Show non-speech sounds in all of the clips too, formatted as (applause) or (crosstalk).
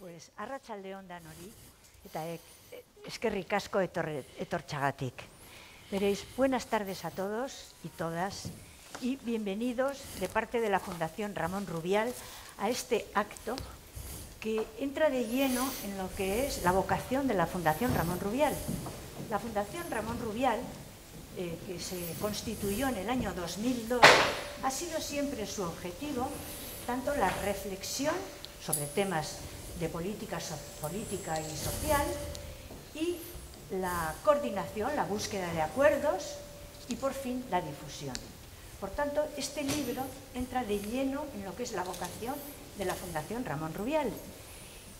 Pues arra, de dan es eta ek, eh, eskerrik asko Veréis, buenas tardes a todos y todas y bienvenidos de parte de la Fundación Ramón Rubial a este acto que entra de lleno en lo que es la vocación de la Fundación Ramón Rubial. La Fundación Ramón Rubial, eh, que se constituyó en el año 2002, ha sido siempre su objetivo tanto la reflexión sobre temas de política, política y social y la coordinación, la búsqueda de acuerdos y por fin la difusión. Por tanto, este libro entra de lleno en lo que es la vocación de la Fundación Ramón Rubial.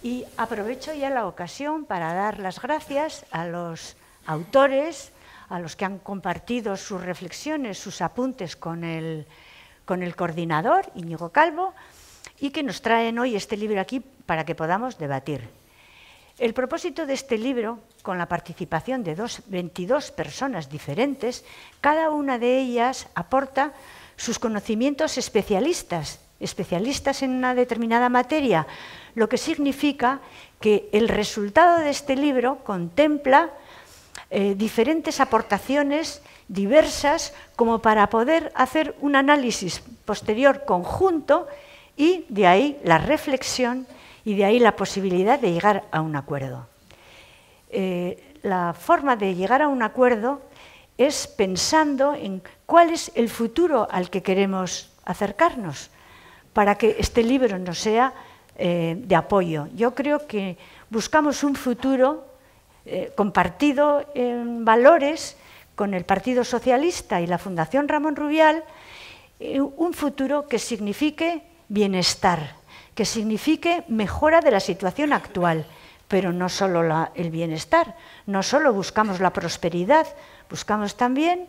Y aprovecho ya la ocasión para dar las gracias a los autores, a los que han compartido sus reflexiones, sus apuntes con el, con el coordinador, Íñigo Calvo, y que nos traen hoy este libro aquí para que podamos debatir. El propósito de este libro, con la participación de 22 personas diferentes, cada una de ellas aporta sus conocimientos especialistas, especialistas en una determinada materia, lo que significa que el resultado de este libro contempla eh, diferentes aportaciones diversas como para poder hacer un análisis posterior conjunto y de ahí la reflexión y de ahí la posibilidad de llegar a un acuerdo. Eh, la forma de llegar a un acuerdo es pensando en cuál es el futuro al que queremos acercarnos para que este libro no sea eh, de apoyo. Yo creo que buscamos un futuro eh, compartido en valores con el Partido Socialista y la Fundación Ramón Rubial, un futuro que signifique bienestar, que signifique mejora de la situación actual, pero no solo el bienestar, no solo buscamos la prosperidad, buscamos también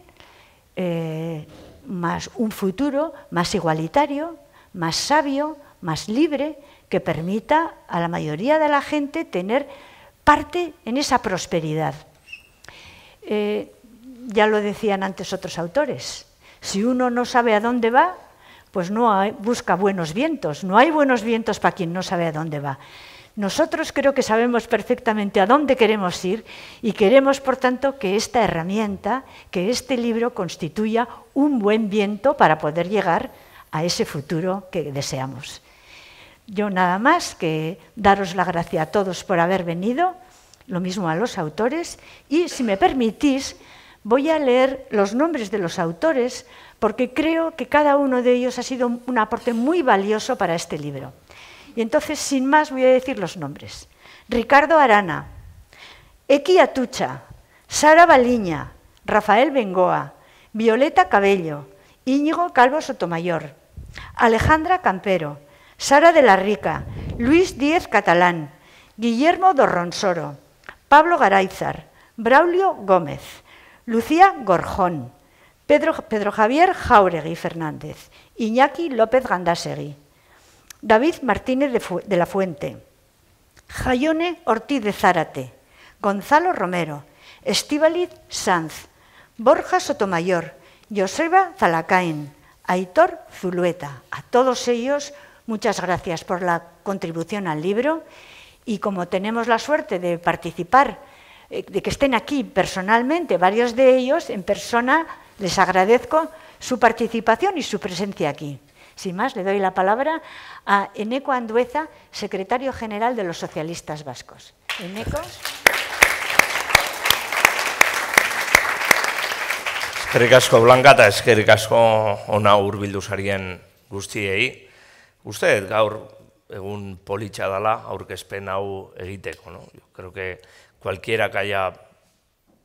eh, más un futuro más igualitario, más sabio, más libre, que permita a la mayoría de la gente tener parte en esa prosperidad. Eh, ya lo decían antes otros autores, si uno no sabe a dónde va, pues no hay, busca buenos vientos. No hay buenos vientos para quien no sabe a dónde va. Nosotros creo que sabemos perfectamente a dónde queremos ir y queremos, por tanto, que esta herramienta, que este libro constituya un buen viento para poder llegar a ese futuro que deseamos. Yo nada más que daros la gracia a todos por haber venido, lo mismo a los autores, y si me permitís, voy a leer los nombres de los autores porque creo que cada uno de ellos ha sido un aporte muy valioso para este libro. Y entonces, sin más, voy a decir los nombres. Ricardo Arana, Eki Atucha, Sara Baliña, Rafael Bengoa, Violeta Cabello, Íñigo Calvo Sotomayor, Alejandra Campero, Sara de la Rica, Luis Díez Catalán, Guillermo Dorronsoro, Pablo Garaizar, Braulio Gómez, Lucía Gorjón, Pedro, Javier Jauregui Fernández, Iñaki López Gandásegui, David Martínez de, la Fuente, Jayone Ortiz de Zárate, Gonzalo Romero, Estibaliz Sanz, Borja Sotomayor, Joseba Zalacaen, Aitor Zulueta. A todos ellos, muchas gracias por la contribución al libro y como tenemos la suerte de participar, eh, de que estén aquí personalmente, varios de ellos en persona, les agradezco su participación y su presencia aquí. Sin más, le doy la palabra a Eneco Andueza, secretario general de los socialistas vascos. Eneco. Eskerrik asko blanka eta eskerrik asko ona hurbildu sarien guztiei. Usted gaur egun politxa dala aurkezpen hau egiteko, no? Yo creo que cualquiera que haya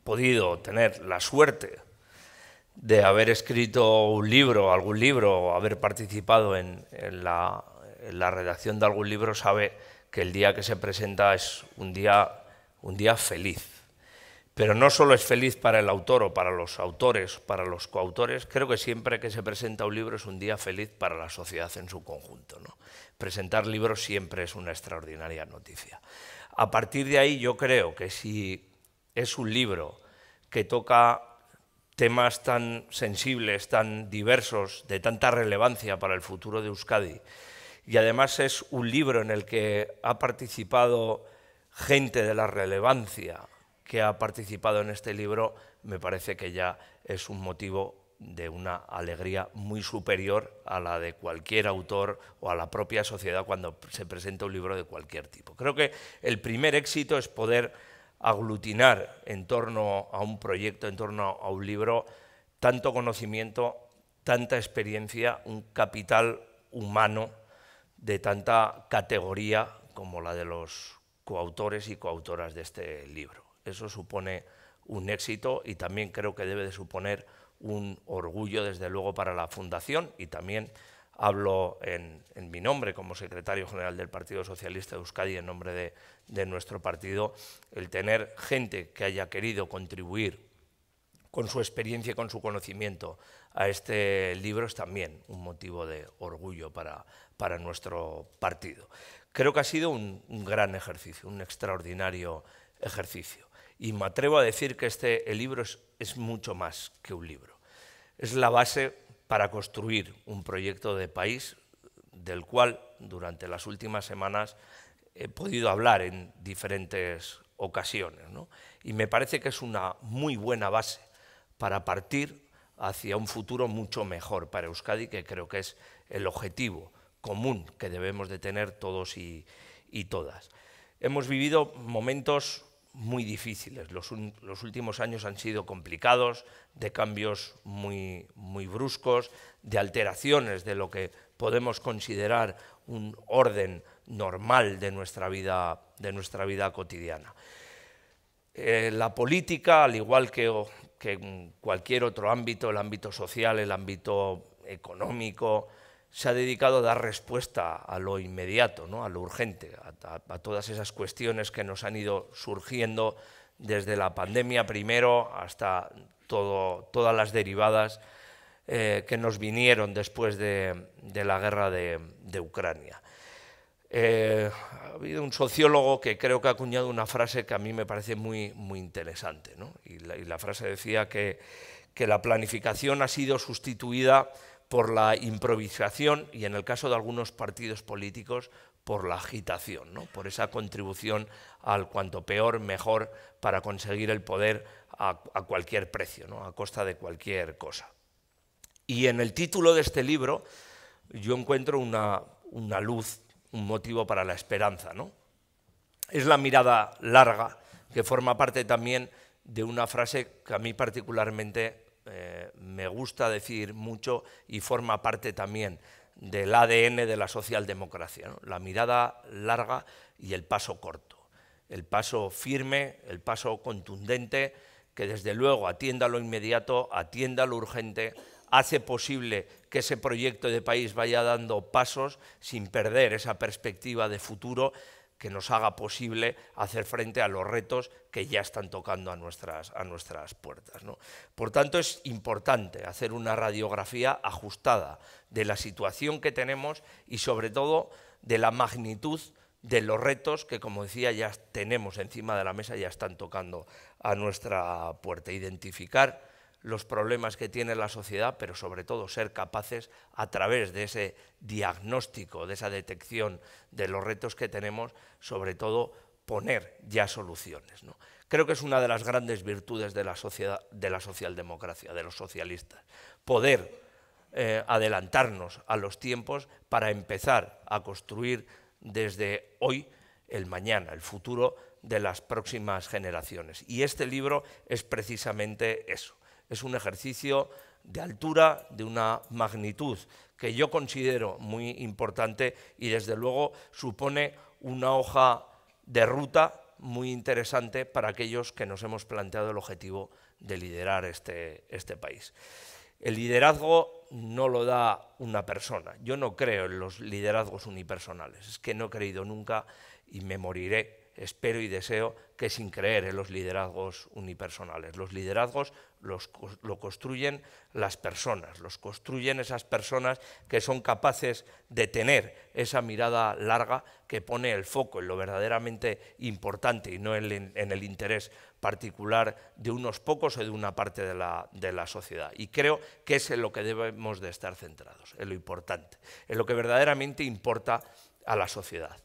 podido tener la suerte de haber escrito un libro, algún libro, o haber participado en, la, redacción de algún libro, sabe que el día que se presenta es un día, un día feliz. Pero no solo es feliz para el autor o para los autores, para los coautores, creo que siempre que se presenta un libro es un día feliz para la sociedad en su conjunto. Presentar libros siempre es una extraordinaria noticia. A partir de ahí yo creo que si es un libro que toca temas tan sensibles, tan diversos, de tanta relevancia para el futuro de Euskadi. Y además es un libro en el que ha participado gente de la relevancia que ha participado en este libro, me parece que ya es un motivo de una alegría muy superior a la de cualquier autor o a la propia sociedad cuando se presenta un libro de cualquier tipo. Creo que el primer éxito es poder aglutinar en torno a un proyecto, en torno a un libro, tanto conocimiento, tanta experiencia, un capital humano de tanta categoría como la de los coautores y coautoras de este libro. Eso supone un éxito y también creo que debe de suponer un orgullo, desde luego, para la Fundación y también hablo en, mi nombre como secretario general del Partido Socialista de Euskadi, en nombre de, nuestro partido, el tener gente que haya querido contribuir con su experiencia y con su conocimiento a este libro es también un motivo de orgullo para, nuestro partido. Creo que ha sido un, gran ejercicio, un extraordinario ejercicio. Y me atrevo a decir que este el libro es, es mucho más que un libro. Es la base para construir un proyecto de país del cual durante las últimas semanas he podido hablar en diferentes ocasiones. Y me parece que es una muy buena base para partir hacia un futuro mucho mejor para Euskadi, que creo que es el objetivo común que debemos de tener todos y, y todas. Hemos vivido momentos muy difíciles. Los, últimos años han sido complicados, de cambios muy, bruscos, de alteraciones de lo que podemos considerar un orden normal de nuestra vida, de nuestra vida cotidiana. Eh, la política, al igual que, que cualquier otro ámbito, el ámbito social, el ámbito económico, se ha dedicado a dar respuesta a lo inmediato, ¿no? a lo urgente, a, todas esas cuestiones que nos han ido surgiendo desde la pandemia primero hasta todas las derivadas eh, que nos vinieron después de, la guerra de, Ucrania. Eh, ha habido un sociólogo que creo que ha acuñado una frase que a mí me parece muy, muy interesante. Y, la, frase decía que, que la planificación ha sido sustituida por la improvisación y en el caso de algunos partidos políticos por la agitación, ¿no? por esa contribución al cuanto peor, mejor para conseguir el poder a, cualquier precio, ¿no? a costa de cualquier cosa. Y en el título de este libro yo encuentro una, una luz, un motivo para la esperanza. ¿no? Es la mirada larga que forma parte también de una frase que a mí particularmente eh, me gusta decir mucho y forma parte también del ADN de la socialdemocracia, la mirada larga y el paso corto, el paso firme, el paso contundente, que desde luego atienda lo inmediato, atienda lo urgente, hace posible que ese proyecto de país vaya dando pasos sin perder esa perspectiva de futuro que nos haga posible hacer frente a los retos que ya están tocando a nuestras, a nuestras puertas. Por tanto, es importante hacer una radiografía ajustada de la situación que tenemos y, sobre todo, de la magnitud de los retos que, como decía, ya tenemos encima de la mesa, ya están tocando a nuestra puerta. Identificar los problemas que tiene la sociedad, pero sobre todo ser capaces, a través de ese diagnóstico, de esa detección de los retos que tenemos, sobre todo poner ya soluciones. Creo que es una de las grandes virtudes de la, sociedad, de la socialdemocracia, de los socialistas, poder eh, adelantarnos a los tiempos para empezar a construir desde hoy el mañana, el futuro de las próximas generaciones. Y este libro es precisamente eso es un ejercicio de altura, de una magnitud que yo considero muy importante y desde luego supone una hoja de ruta muy interesante para aquellos que nos hemos planteado el objetivo de liderar este, este país. El liderazgo no lo da una persona. Yo no creo en los liderazgos unipersonales. Es que no he creído nunca y me moriré espero y deseo que sin creer en los liderazgos unipersonales. Los liderazgos los, lo construyen las personas, los construyen esas personas que son capaces de tener esa mirada larga que pone el foco en lo verdaderamente importante y no en, el interés particular de unos pocos o de una parte de la, de la sociedad. Y creo que es en lo que debemos de estar centrados, en lo importante, en lo que verdaderamente importa a la sociedad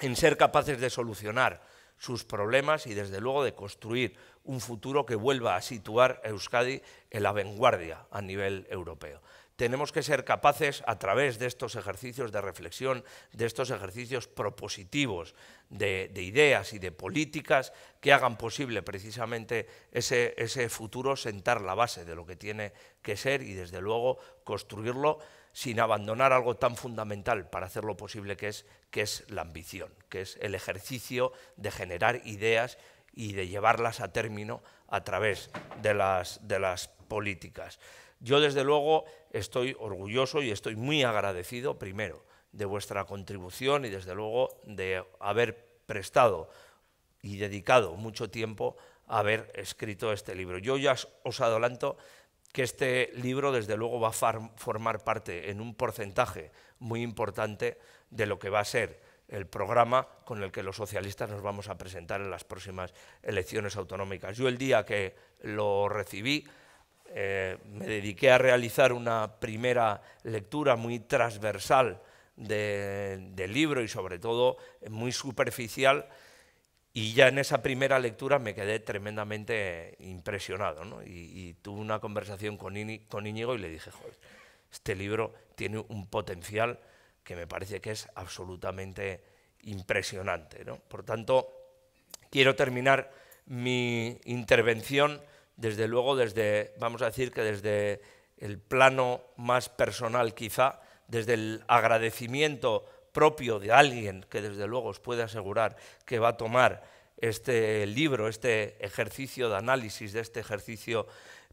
en ser capaces de solucionar sus problemas y desde luego de construir un futuro que vuelva a situar a Euskadi en la vanguardia a nivel europeo. Tenemos que ser capaces, a través de estos ejercicios de reflexión, de estos ejercicios propositivos, de, ideas y de políticas que hagan posible precisamente ese futuro, sentar la base de lo que tiene que ser y desde luego construirlo sin abandonar algo tan fundamental para hacerlo posible que es, que es la ambición, que es el ejercicio de generar ideas y de llevarlas a término a través de las, de las políticas. Yo desde luego estoy orgulloso y estoy muy agradecido primero de vuestra contribución y desde luego de haber prestado y dedicado mucho tiempo a haber escrito este libro. Yo ya os adelanto que este libro desde luego va a formar parte en un porcentaje muy importante de lo que va a ser el programa con el que los socialistas nos vamos a presentar en las próximas elecciones autonómicas. Yo el día que lo recibí eh, me dediqué a realizar una primera lectura muy transversal del libro y sobre todo muy superficial y ya en esa primera lectura me quedé tremendamente impresionado, y, tuve una conversación con, con Íñigo y le dije, joder, este libro tiene un potencial que me parece que es absolutamente impresionante, Por tanto, quiero terminar mi intervención, desde luego, desde, vamos a decir que desde el plano más personal quizá, desde el agradecimiento propio de alguien que desde luego os puede asegurar que va a tomar este libro, este ejercicio de análisis, de este ejercicio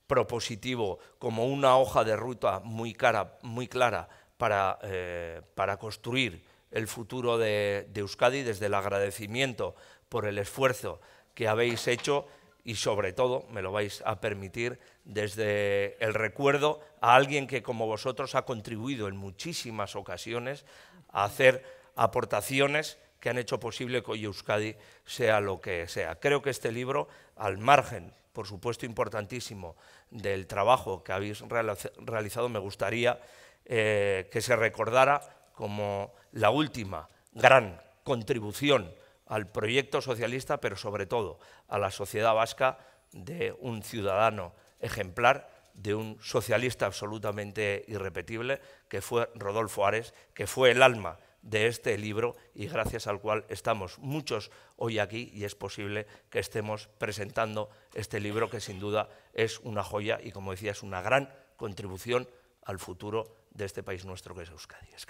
propositivo, como una hoja de ruta muy, cara, muy clara para, eh, construir el futuro de Euskadi desde el agradecimiento por el esfuerzo que habéis hecho y sobre todo, me lo vais a permitir, desde el recuerdo a alguien que como vosotros ha contribuido en muchísimas ocasiones a hacer aportaciones que han hecho posible que hoy Euskadi sea lo que sea. Creo que este libro, al margen, por supuesto, importantísimo del trabajo que habéis realizado, me gustaría eh, que se recordara como la última gran contribución al proyecto socialista, pero sobre todo a la sociedad vasca de un ciudadano ejemplar de un socialista absolutamente irrepetible, que fue Rodolfo Ares, que fue el alma de este libro y gracias al cual estamos muchos hoy aquí y es posible que estemos presentando este libro que sin duda es una joya y como decía es una gran contribución al futuro de este país nuestro que es Euskadi. Es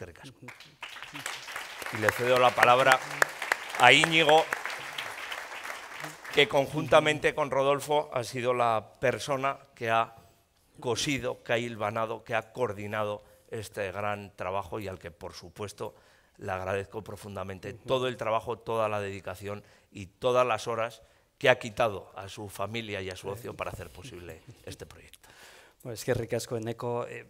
Y le cedo la palabra a Íñigo, que conjuntamente con Rodolfo ha sido la persona que ha cosido, que ha hilvanado, que ha coordinado este gran trabajo y al que, por supuesto, le agradezco profundamente todo el trabajo, toda la dedicación y todas las horas que ha quitado a su familia y a su ocio para hacer posible (laughs) este proyecto. Pues es que ricasco, Eneco. eco eh,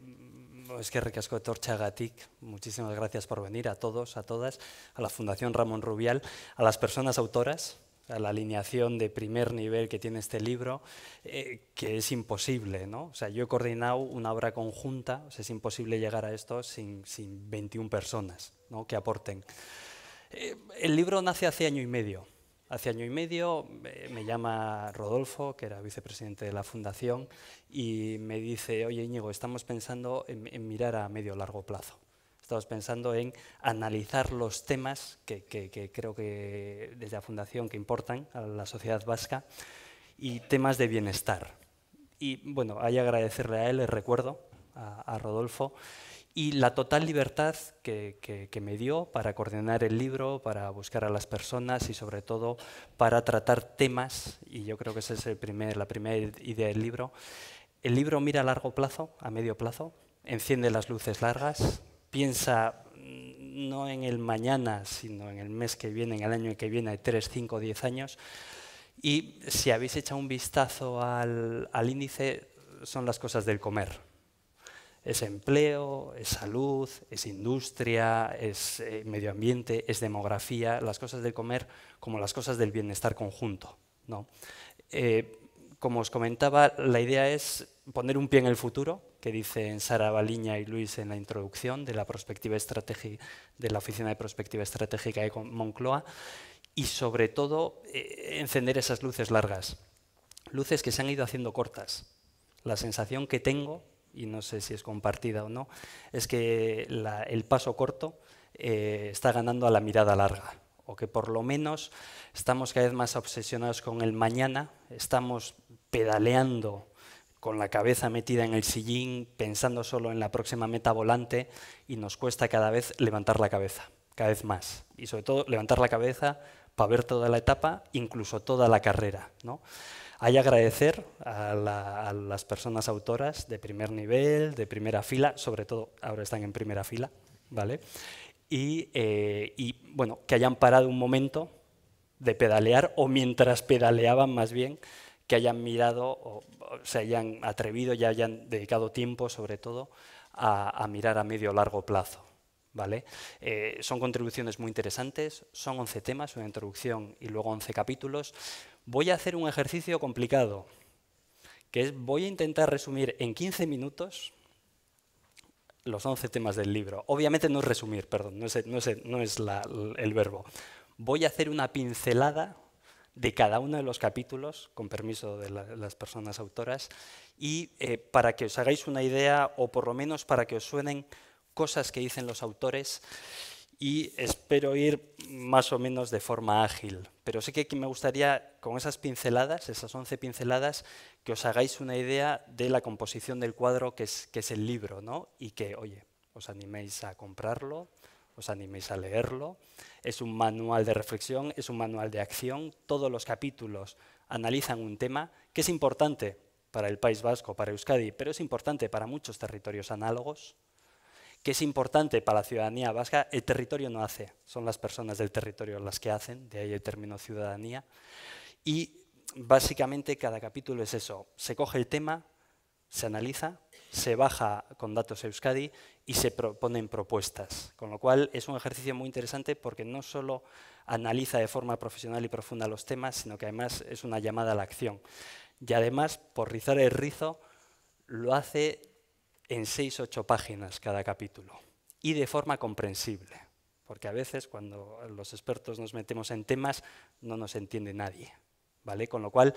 es pues que ricasco Torchagatic, muchísimas gracias por venir a todos, a todas, a la Fundación Ramón Rubial, a las personas autoras, a la alineación de primer nivel que tiene este libro, eh, que es imposible. ¿no? O sea, yo he coordinado una obra conjunta, es imposible llegar a esto sin, sin 21 personas que aporten. Eh, el libro nace hace año y medio. Hace año y medio eh, me llama Rodolfo, que era vicepresidente de la fundación, y me dice, oye Íñigo, estamos pensando en, en mirar a medio largo plazo. Estamos pensando en analizar los temas que, creo que desde la Fundación que importan a la sociedad vasca y temas de bienestar. Y bueno, hay que agradecerle a él el recuerdo, a, Rodolfo, y la total libertad que, me dio para coordinar el libro, para buscar a las personas y sobre todo para tratar temas, y yo creo que esa es el primer, la primera idea del libro. El libro mira a largo plazo, a medio plazo, enciende las luces largas, piensa mm, no en el mañana, sino en el mes que viene, en el año que viene, 3, 5, 10 años. Y si habéis echado un vistazo al, índice, son las cosas del comer. Es empleo, es salud, es industria, es eh, medio ambiente, es demografía, las cosas del comer como las cosas del bienestar conjunto. ¿no? Eh, como os comentaba, la idea es poner un pie en el futuro, que dicen Sara Baliña y Luis en la introducción de la, perspectiva de la Oficina de Prospectiva Estratégica de Moncloa, y sobre todo eh, encender esas luces largas, luces que se han ido haciendo cortas. La sensación que tengo, y no sé si es compartida o no, es que el paso corto eh, está ganando a la mirada larga o que por lo menos estamos cada vez más obsesionados con el mañana, estamos pedaleando con la cabeza metida en el sillín, pensando solo en la próxima meta volante y nos cuesta cada vez levantar la cabeza, cada vez más. Y sobre todo levantar la cabeza para ver toda la etapa, incluso toda la carrera. ¿no? Hay agradecer a, las personas autoras de primer nivel, de primera fila, sobre todo ahora están en primera fila, ¿vale? Y, eh, y bueno, que hayan parado un momento de pedalear o mientras pedaleaban más bien que hayan mirado o, se hayan atrevido y hayan dedicado tiempo, sobre todo, a, mirar a medio o largo plazo. ¿Vale? Eh, son contribuciones muy interesantes, son 11 temas, una introducción y luego 11 capítulos. Voy a hacer un ejercicio complicado, que es voy a intentar resumir en 15 minutos los 11 temas del libro. Obviamente no es resumir, perdón, no es, el verbo. Voy a hacer una pincelada de cada uno de los capítulos, con permiso de las personas autoras, y eh, para que os hagáis una idea, o por lo menos para que os suenen cosas que dicen los autores, y espero ir más o menos de forma ágil. Pero sé que me gustaría, con esas pinceladas, esas 11 pinceladas, que os hagáis una idea de la composición del cuadro que es, que es el libro, ¿no? y que, oye, os animéis a comprarlo, os animéis a leerlo. Es un manual de reflexión, es un manual de acción. Todos los capítulos analizan un tema que es importante para el País Vasco, para Euskadi, pero es importante para muchos territorios análogos, que es importante para la ciudadanía vasca. El territorio no hace, son las personas del territorio las que hacen, de ahí el término ciudadanía. Y básicamente cada capítulo es eso, se coge el tema, se analiza, se baja con datos Euskadi y se proponen propuestas. Con lo cual es un ejercicio muy interesante porque no solo analiza de forma profesional y profunda los temas, sino que además es una llamada a la acción. Y además, por rizar el rizo, lo hace en seis o ocho páginas cada capítulo y de forma comprensible. Porque a veces cuando los expertos nos metemos en temas no nos entiende nadie. ¿vale? Con lo cual,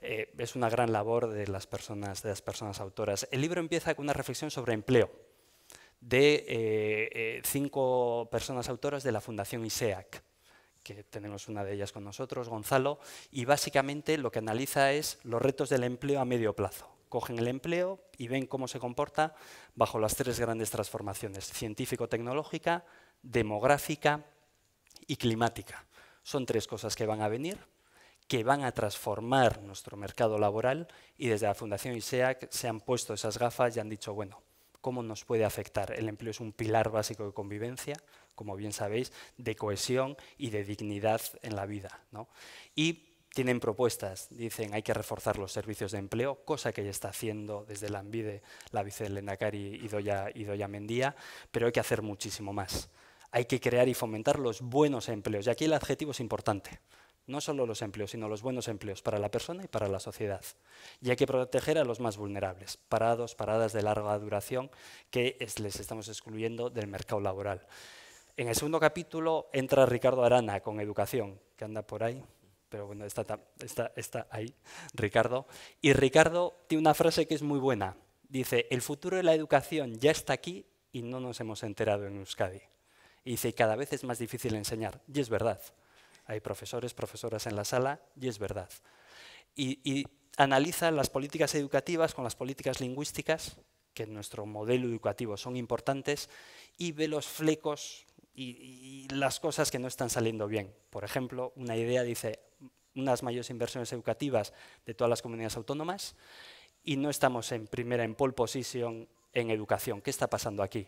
eh, es una gran labor de las, personas, de las personas autoras. El libro empieza con una reflexión sobre empleo de eh, eh, cinco personas autoras de la Fundación ISEAC que tenemos una de ellas con nosotros, Gonzalo, y básicamente lo que analiza es los retos del empleo a medio plazo. Cogen el empleo y ven cómo se comporta bajo las tres grandes transformaciones, científico-tecnológica, demográfica y climática. Son tres cosas que van a venir, que van a transformar nuestro mercado laboral y desde la Fundación ISEAC se han puesto esas gafas y han dicho, bueno, ¿cómo nos puede afectar? El empleo es un pilar básico de convivencia, como bien sabéis, de cohesión y de dignidad en la vida. Y tienen propuestas, dicen hay que reforzar los servicios de empleo, cosa que ya está haciendo desde la ANVIDE la Lendacari y Doya Mendía, pero hay que hacer muchísimo más. Hay que crear y fomentar los buenos empleos. Y aquí el adjetivo es importante no solo los empleos, sino los buenos empleos para la persona y para la sociedad. Y hay que proteger a los más vulnerables, parados, paradas de larga duración, que les estamos excluyendo del mercado laboral. En el segundo capítulo entra Ricardo Arana con educación, que anda por ahí, pero bueno, está, está ahí, Ricardo. Y Ricardo tiene una frase que es muy buena. Dice, el futuro de la educación ya está aquí y no nos hemos enterado en Euskadi. Y dice, cada vez es más difícil enseñar. Y es verdad hay profesores, profesoras en la sala, y es verdad. Y, analiza las políticas educativas con las políticas lingüísticas, que en nuestro modelo educativo son importantes, y ve los flecos y, y las cosas que no están saliendo bien. Por ejemplo, una idea dice unas mayores inversiones educativas de todas las comunidades autónomas y no estamos en primera, en pole position en educación. ¿Qué está pasando aquí?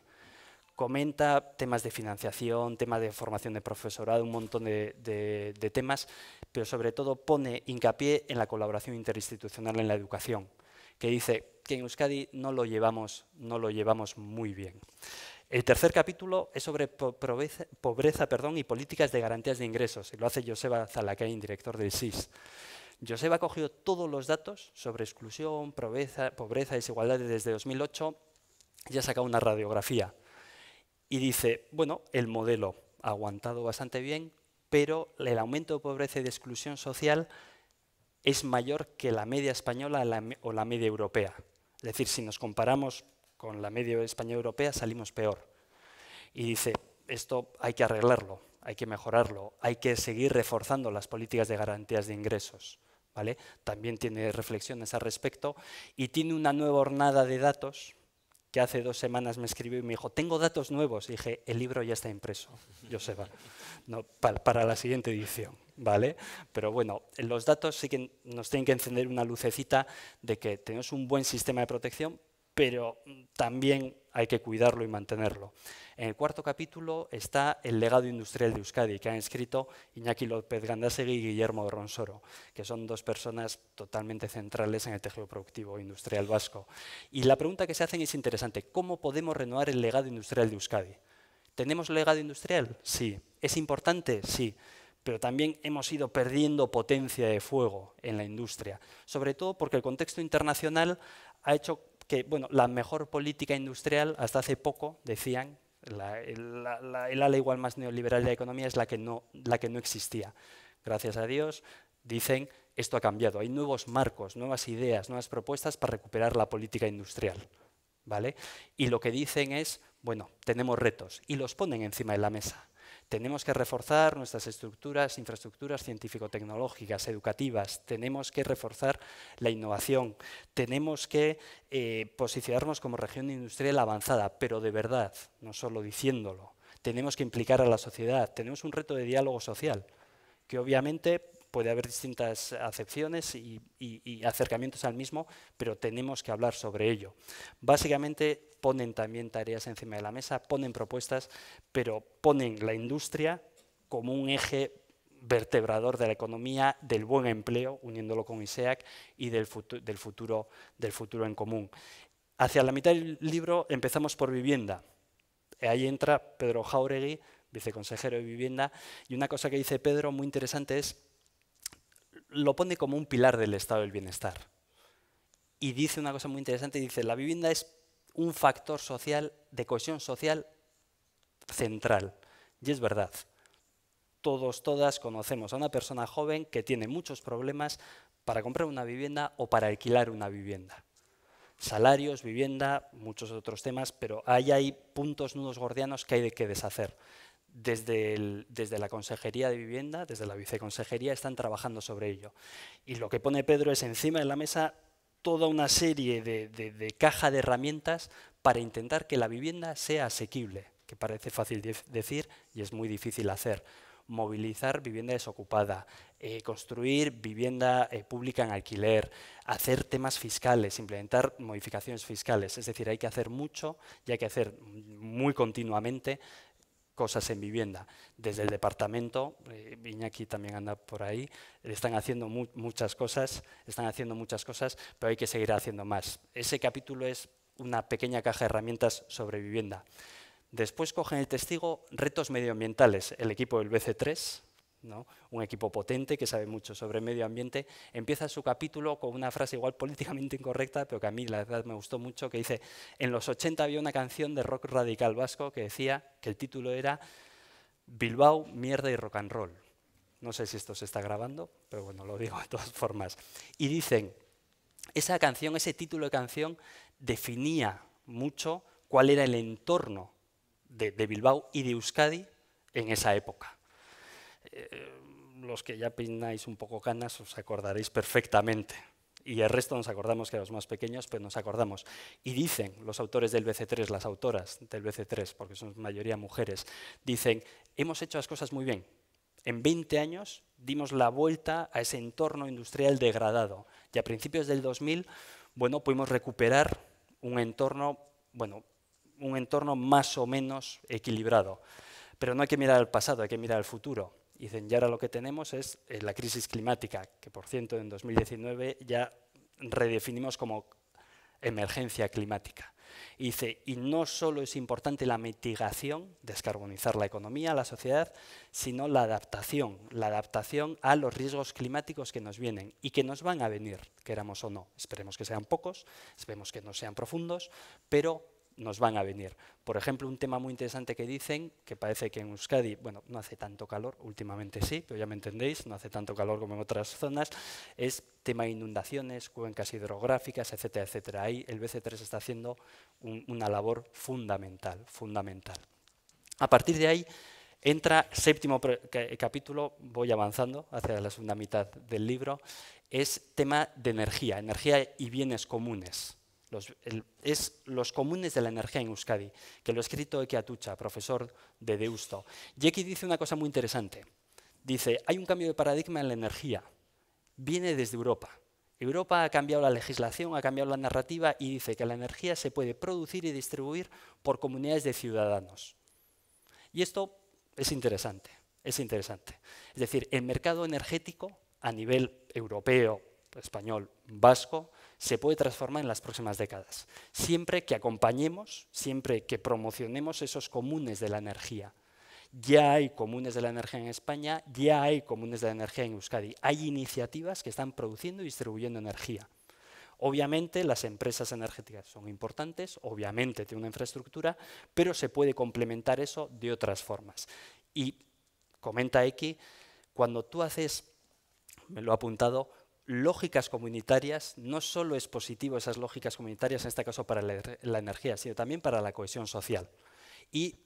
comenta temas de financiación, temas de formación de profesorado, un montón de, temas, pero sobre todo pone hincapié en la colaboración interinstitucional en la educación, que dice que en Euskadi no lo llevamos, no lo llevamos muy bien. El tercer capítulo es sobre pobreza, perdón, y políticas de garantías de ingresos, y lo hace Joseba Zalacain, director del SIS. Joseba ha cogido todos los datos sobre exclusión, pobreza, pobreza desde 2008 y ha sacado una radiografía y dice, bueno, el modelo ha aguantado bastante bien, pero el aumento de pobreza y de exclusión social es mayor que la media española o la media europea. Es decir, si nos comparamos con la media española europea salimos peor. Y dice, esto hay que arreglarlo, hay que mejorarlo, hay que seguir reforzando las políticas de garantías de ingresos. ¿vale? También tiene reflexiones al respecto y tiene una nueva hornada de datos que hace dos semanas me escribió y me dijo, tengo datos nuevos. dije, el libro ya está impreso, Joseba, no, para, para, la siguiente edición. ¿vale? Pero bueno, los datos sí que nos tienen que encender una lucecita de que tenemos un buen sistema de protección, pero también hay que cuidarlo y mantenerlo. En el cuarto capítulo está el legado industrial de Euskadi, que han escrito Iñaki López Gandásegui y Guillermo Ronsoro, que son dos personas totalmente centrales en el tejido productivo industrial vasco. Y la pregunta que se hacen es interesante, ¿cómo podemos renovar el legado industrial de Euskadi? ¿Tenemos legado industrial? Sí. ¿Es importante? Sí pero también hemos ido perdiendo potencia de fuego en la industria, sobre todo porque el contexto internacional ha hecho que bueno, la mejor política industrial hasta hace poco, decían, la, la, el ala igual más neoliberal de la economía es la que, no, la que no existía. Gracias a Dios, dicen, esto ha cambiado. Hay nuevos marcos, nuevas ideas, nuevas propuestas para recuperar la política industrial. ¿vale? Y lo que dicen es, bueno, tenemos retos y los ponen encima de la mesa. Tenemos que reforzar nuestras estructuras, infraestructuras científico-tecnológicas, educativas, tenemos que reforzar la innovación, tenemos que eh, posicionarnos como región industrial avanzada, pero de verdad, no solo diciéndolo. Tenemos que implicar a la sociedad, tenemos un reto de diálogo social, que obviamente puede haber distintas acepciones y, acercamientos al mismo, pero tenemos que hablar sobre ello. Básicamente ponen también tareas encima de la mesa, ponen propuestas, pero ponen la industria como un eje vertebrador de la economía, del buen empleo, uniéndolo con ISEAC, y del, futuro, del futuro en común. Hacia la mitad del libro empezamos por vivienda. Ahí entra Pedro Jauregui, viceconsejero de vivienda, y una cosa que dice Pedro muy interesante es lo pone como un pilar del estado del bienestar. Y dice una cosa muy interesante, dice, la vivienda es un factor social, de cohesión social central. Y es verdad. Todos, todas conocemos a una persona joven que tiene muchos problemas para comprar una vivienda o para alquilar una vivienda. Salarios, vivienda, muchos otros temas, pero ahí hay puntos, nudos gordianos que hay que deshacer desde, la Consejería de Vivienda, desde la Viceconsejería, están trabajando sobre ello. Y lo que pone Pedro es encima de la mesa toda una serie de, de, de caja de herramientas para intentar que la vivienda sea asequible, que parece fácil decir y es muy difícil hacer. Movilizar vivienda desocupada, eh, construir vivienda eh, pública en alquiler, hacer temas fiscales, implementar modificaciones fiscales. Es decir, hay que hacer mucho y hay que hacer muy continuamente cosas en vivienda. Desde el departamento, viñaqui eh, Iñaki también anda por ahí, están haciendo muchas cosas, están haciendo muchas cosas, pero hay que seguir haciendo más. Ese capítulo es una pequeña caja de herramientas sobre vivienda. Después cogen el testigo retos medioambientales, el equipo del BC3, un equipo potente que sabe mucho sobre medio ambiente, empieza su capítulo con una frase igual políticamente incorrecta, pero que a mí la verdad me gustó mucho, que dice, en los 80 había una canción de rock radical vasco que decía que el título era Bilbao, mierda y rock and roll. No sé si esto se está grabando, pero bueno, lo digo de todas formas. Y dicen, esa canción, ese título de canción definía mucho cuál era el entorno de Bilbao y de Euskadi en esa época. Eh, los que ya peináis un poco canas os acordaréis perfectamente. Y el resto nos acordamos que los más pequeños, pues nos acordamos. Y dicen los autores del BC3, las autoras del BC3, porque son mayoría mujeres, dicen, hemos hecho las cosas muy bien. En 20 años dimos la vuelta a ese entorno industrial degradado. Y a principios del 2000, bueno, pudimos recuperar un entorno, bueno, un entorno más o menos equilibrado. Pero no hay que mirar al pasado, hay que mirar al futuro. Y dicen, y ahora lo que tenemos es eh, la crisis climática, que por ciento en 2019 ya redefinimos como emergencia climática. dice, y no solo es importante la mitigación, descarbonizar la economía, la sociedad, sino la adaptación, la adaptación a los riesgos climáticos que nos vienen y que nos van a venir, queramos o no. Esperemos que sean pocos, esperemos que no sean profundos, pero nos van a venir. Por ejemplo, un tema muy interesante que dicen, que parece que en Euskadi, bueno, no hace tanto calor, últimamente sí, pero ya me entendéis, no hace tanto calor como en otras zonas, es tema de inundaciones, cuencas hidrográficas, etcétera, etcétera. Ahí el BC3 está haciendo una labor fundamental, fundamental. A partir de ahí entra séptimo capítulo, voy avanzando hacia la segunda mitad del libro, es tema de energía, energía y bienes comunes es Los comunes de la energía en Euskadi, que lo ha escrito Eke Atucha, profesor de Deusto. Y Eke dice una cosa muy interesante. Dice, hay un cambio de paradigma en la energía. Viene desde Europa. Europa ha cambiado la legislación, ha cambiado la narrativa y dice que la energía se puede producir y distribuir por comunidades de ciudadanos. Y esto es interesante, es interesante. Es decir, el mercado energético a nivel europeo, español, vasco, se puede transformar en las próximas décadas, siempre que acompañemos, siempre que promocionemos esos comunes de la energía. Ya hay comunes de la energía en España, ya hay comunes de la energía en Euskadi. Hay iniciativas que están produciendo y distribuyendo energía. Obviamente las empresas energéticas son importantes, obviamente tiene una infraestructura, pero se puede complementar eso de otras formas. Y comenta X cuando tú haces, me lo ha apuntado, lógicas comunitarias, no solo es positivo esas lógicas comunitarias, en este caso para la, energía, sino también para la cohesión social. Y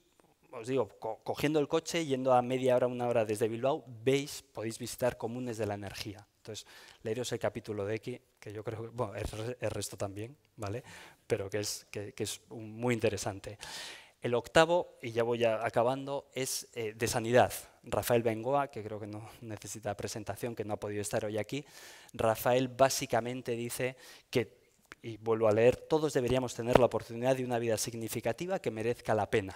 os digo, cogiendo el coche, yendo a media hora, una hora desde Bilbao, veis, podéis visitar comunes de la energía. Entonces, leeros el capítulo de X, que yo creo que, bueno, el, resto también, ¿vale? Pero que es, muy interesante. El octavo, y ya voy acabando, es eh, de sanidad. Rafael Bengoa, que creo que no necesita presentación, que no ha podido estar hoy aquí. Rafael básicamente dice que, y vuelvo a leer, todos deberíamos tener la oportunidad de una vida significativa que merezca la pena.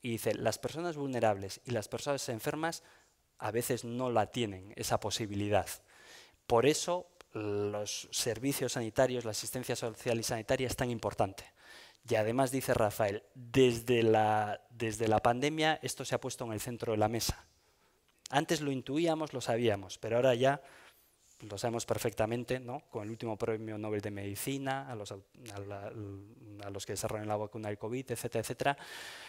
Y dice, las personas vulnerables y las personas enfermas a veces no la tienen, esa posibilidad. Por eso los servicios sanitarios, la asistencia social y sanitaria es tan importante. Y además dice Rafael, desde la, desde la pandemia esto se ha puesto en el centro de la mesa. Antes lo intuíamos, lo sabíamos, pero ahora ya lo sabemos perfectamente, ¿no? con el último premio Nobel de Medicina, a los, que desarrollan la vacuna del COVID, etcétera, etcétera.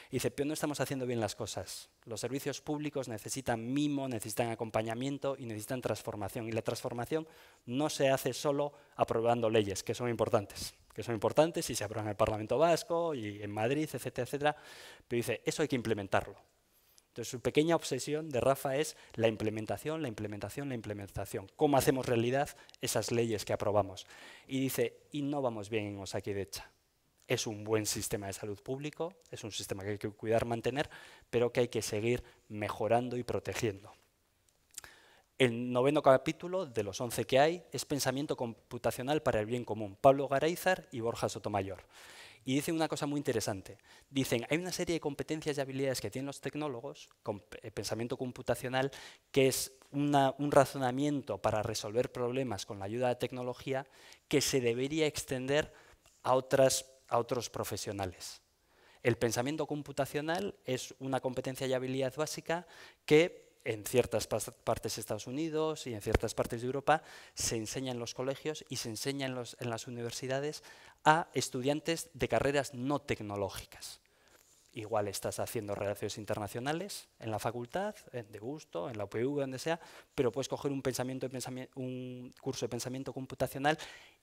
Y dice, pero no estamos haciendo bien las cosas. Los servicios públicos necesitan mimo, necesitan acompañamiento y necesitan transformación. Y la transformación no se hace solo aprobando leyes, que son importantes que son importantes y se aprueban en el Parlamento Vasco y en Madrid, etcétera, etcétera. Pero dice, eso hay que implementarlo. Entonces, su pequeña obsesión de Rafa es la implementación, la implementación, la implementación. ¿Cómo hacemos realidad esas leyes que aprobamos? Y dice, y no vamos bien en Osakidecha. Es un buen sistema de salud público, es un sistema que hay que cuidar, mantener, pero que hay que seguir mejorando y protegiendo. El noveno capítulo, de los once que hay, es Pensamiento computacional para el bien común, Pablo Garaizar y Borja Sotomayor. Y dicen una cosa muy interesante. Dicen, hay una serie de competencias y habilidades que tienen los tecnólogos, con eh, pensamiento computacional, que es un razonamiento para resolver problemas con la ayuda de tecnología, que se debería extender a, otras, a otros profesionales. El pensamiento computacional es una competencia y habilidad básica que en ciertas partes de Estados Unidos y en ciertas partes de Europa se enseña en los colegios y se enseña los, en, las universidades a estudiantes de carreras no tecnológicas. Igual estás haciendo relaciones internacionales en la facultad, de gusto, en la UPV, donde sea, pero puedes coger un, pensamiento, un curso de pensamiento computacional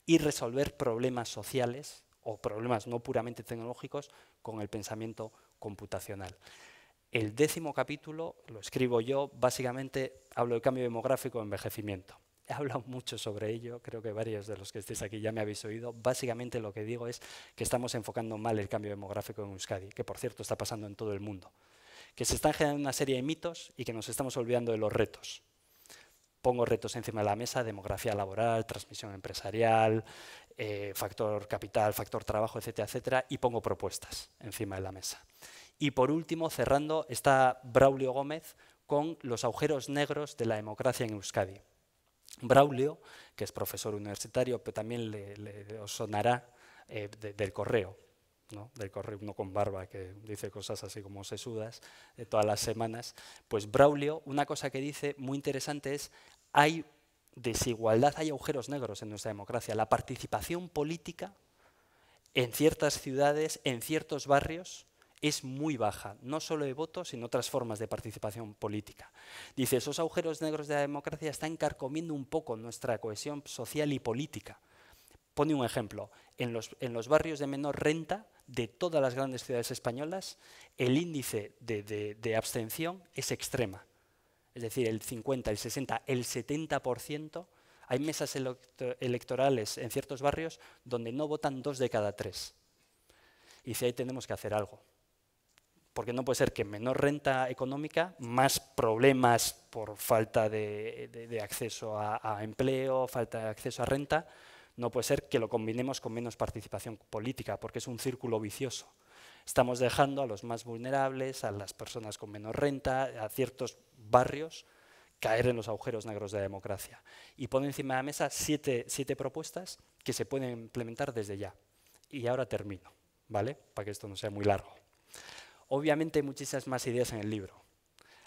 y resolver problemas sociales o problemas no puramente tecnológicos con el pensamiento computacional. El décimo capítulo lo escribo yo, básicamente hablo de cambio demográfico y envejecimiento. He hablado mucho sobre ello, creo que varios de los que estéis aquí ya me habéis oído. Básicamente lo que digo es que estamos enfocando mal el cambio demográfico en Euskadi, que por cierto está pasando en todo el mundo, que se están generando una serie de mitos y que nos estamos olvidando de los retos. Pongo retos encima de la mesa, demografía laboral, transmisión empresarial, eh, factor capital, factor trabajo, etcétera, etcétera, y pongo propuestas encima de la mesa. Y por último, cerrando, está Braulio Gómez con los agujeros negros de la democracia en Euskadi. Braulio, que es profesor universitario, pero también le, os sonará eh, del correo. ¿no? del correo uno con barba que dice cosas así como sesudas de todas las semanas, pues Braulio, una cosa que dice muy interesante es, hay desigualdad, hay agujeros negros en nuestra democracia. La participación política en ciertas ciudades, en ciertos barrios, es muy baja, no solo de votos, sino otras formas de participación política. Dice, esos agujeros negros de la democracia están encarcomiendo un poco nuestra cohesión social y política. Pone un ejemplo, en los, en los barrios de menor renta de todas las grandes ciudades españolas, el índice de, abstención es extrema. Es decir, el 50, el 60, el 70%. Hay mesas electorales en ciertos barrios donde no votan dos de cada tres. Y dice, ahí tenemos que hacer algo porque no puede ser que menor renta económica, más problemas por falta de, acceso a, empleo, falta de acceso a renta, no puede ser que lo combinemos con menos participación política, porque es un círculo vicioso. Estamos dejando a los más vulnerables, a las personas con menor renta, a ciertos barrios caer en los agujeros negros de la democracia. Y pone encima de la mesa siete, siete propuestas que se pueden implementar desde ya. Y ahora termino, ¿vale? Para que esto no sea muy largo. Obviamente hay muchísimas más ideas en el libro.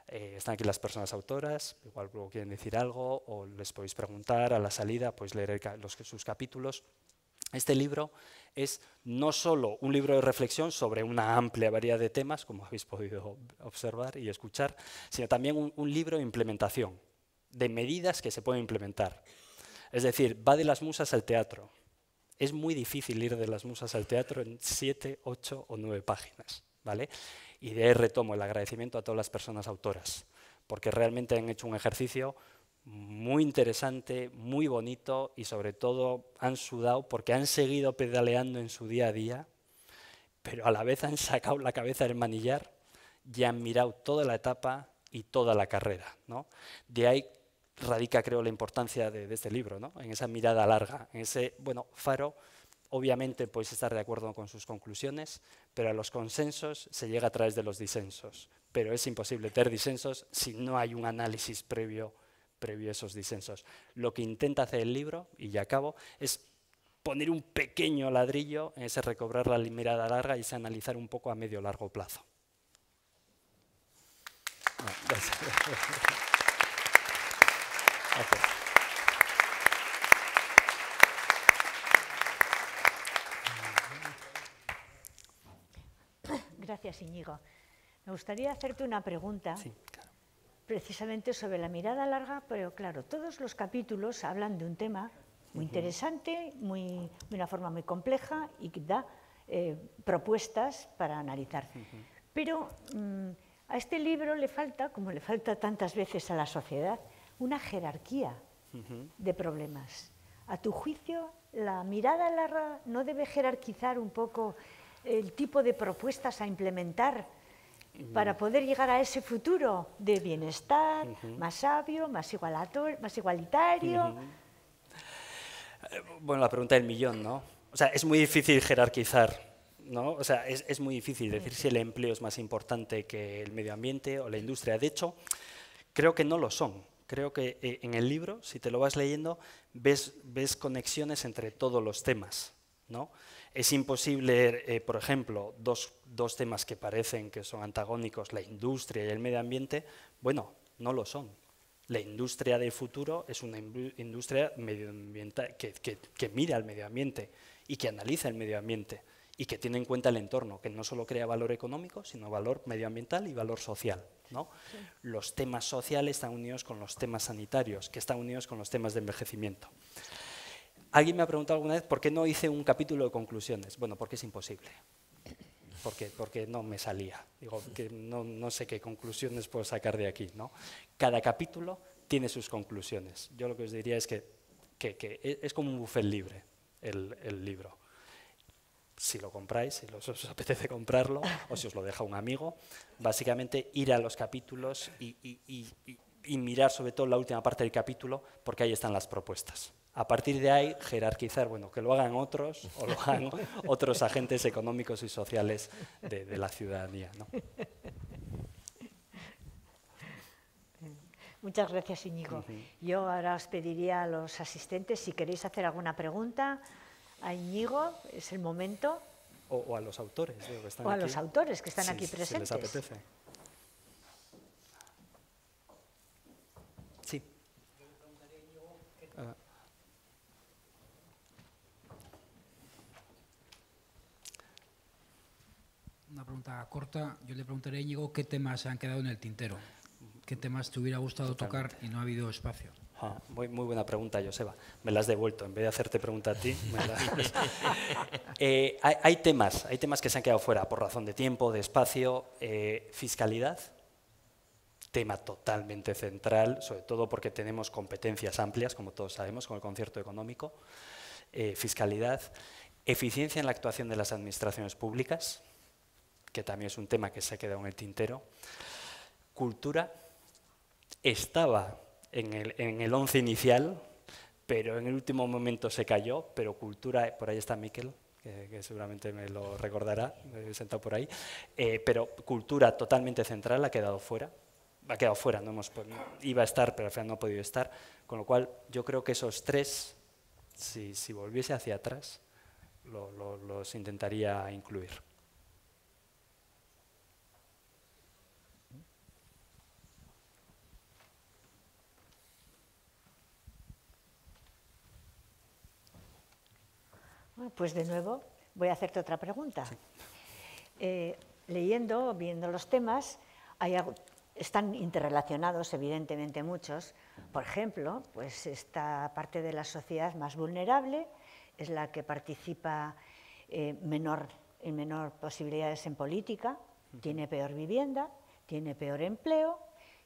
Eh, están aquí las personas autoras, igual luego quieren decir algo o les podéis preguntar a la salida, podéis pues leer los, sus capítulos. Este libro es no solo un libro de reflexión sobre una amplia variedad de temas, como habéis podido observar y escuchar, sino también un libro de implementación, de medidas que se pueden implementar. Es decir, va de las musas al teatro. Es muy difícil ir de las musas al teatro en siete, ocho o nueve páginas. Y de ahí retomo el agradecimiento a todas las personas autoras, porque realmente han hecho un ejercicio muy interesante, muy bonito y sobre todo han sudado porque han seguido pedaleando en su día a día, pero a la vez han sacado la cabeza del manillar y han mirado toda la etapa y toda la carrera. De ahí radica, creo, la importancia de, de este libro, ¿no? en esa mirada larga, en ese bueno, faro Obviamente podéis pues, estar de acuerdo con sus conclusiones, pero a los consensos se llega a través de los disensos. Pero es imposible tener disensos si no hay un análisis previo, previo a esos disensos. Lo que intenta hacer el libro, y ya acabo, es poner un pequeño ladrillo en ese recobrar la mirada larga y ese analizar un poco a medio largo plazo. Ah, (laughs) Me gustaría hacerte una pregunta. Precisamente sobre la mirada larga, pero claro, todos los capítulos hablan de un tema muy interesante, de una forma muy compleja y que da eh, propuestas para analizar. Pero mm, a este libro le falta, como le falta tantas veces a la sociedad, una jerarquía de problemas. A tu juicio, la mirada larga no debe jerarquizar un poco el tipo de propuestas a implementar para poder llegar a ese futuro de bienestar, más sabio, más, más igualitario. Bueno, la pregunta del millón, ¿no? O sea, es muy difícil jerarquizar, ¿no? O sea, es, muy difícil decir si el empleo es más importante que el medio ambiente o la industria. De hecho, creo que no lo son. Creo que eh, en el libro, si te lo vas leyendo, ves, ves conexiones entre todos los temas, ¿no? Es imposible, eh, por ejemplo, dos, temas que parecen que son antagónicos, la industria y el medio ambiente, bueno, no lo son. La industria del futuro es una industria medioambiental que, mira al medio ambiente y que analiza el medio ambiente y que tiene en cuenta el entorno, que no solo crea valor económico, sino valor medioambiental y valor social. ¿no? Los temas sociales están unidos con los temas sanitarios, que están unidos con los temas de envejecimiento. Alguien me ha preguntado alguna vez por qué no hice un capítulo de conclusiones. Bueno, porque es imposible. Porque, porque no me salía. Digo, no, sé qué conclusiones puedo sacar de aquí. ¿no? Cada capítulo tiene sus conclusiones. Yo lo que os diría es que, e, es como un buffet libre el, libro si lo compráis, si os, apetece comprarlo, o si os lo deja un amigo, básicamente ir a los capítulos y, mirar sobre todo la última parte del capítulo, porque ahí están las propuestas. A partir de ahí, jerarquizar, bueno, que lo hagan otros o lo hagan (laughs) otros agentes económicos y sociales de, la ciudadanía. Muchas gracias, Íñigo. Yo ahora os pediría a los asistentes si queréis hacer alguna pregunta a Íñigo, es el momento. O, a los autores. Digo, que están o a los autores que están aquí presentes. Si les apetece. una pregunta corta. Yo le preguntaré, a Íñigo, ¿qué temas se han quedado en el tintero? ¿Qué temas te hubiera gustado tocar y no ha habido espacio? Ah, muy, buena pregunta, Joseba. Me la has devuelto. En vez de hacerte pregunta a ti, me (laughs) eh, hay, temas, hay temas que se han quedado fuera por razón de tiempo, de espacio, eh, fiscalidad, tema totalmente central, sobre todo porque tenemos competencias amplias, como todos sabemos, con el concierto económico, eh, fiscalidad, eficiencia en la actuación de las administraciones públicas, que también es un tema que se ha quedado en el tintero, cultura estaba en el, en once inicial, pero en el último momento se cayó, pero cultura, por ahí está Miquel, que, seguramente me lo recordará, me he sentado por ahí, eh, pero cultura totalmente central ha quedado fuera, ha quedado fuera, no hemos, iba a estar, pero al final no ha podido estar, con lo cual yo creo que esos tres, si, volviese hacia atrás, los intentaría incluir. pues de nuevo voy a hacerte otra pregunta. Eh, leyendo, viendo los temas, están interrelacionados evidentemente muchos. Por ejemplo, pues esta parte de la sociedad más vulnerable es la que participa eh, menor, en menor posibilidades en política, tiene peor vivienda, tiene peor empleo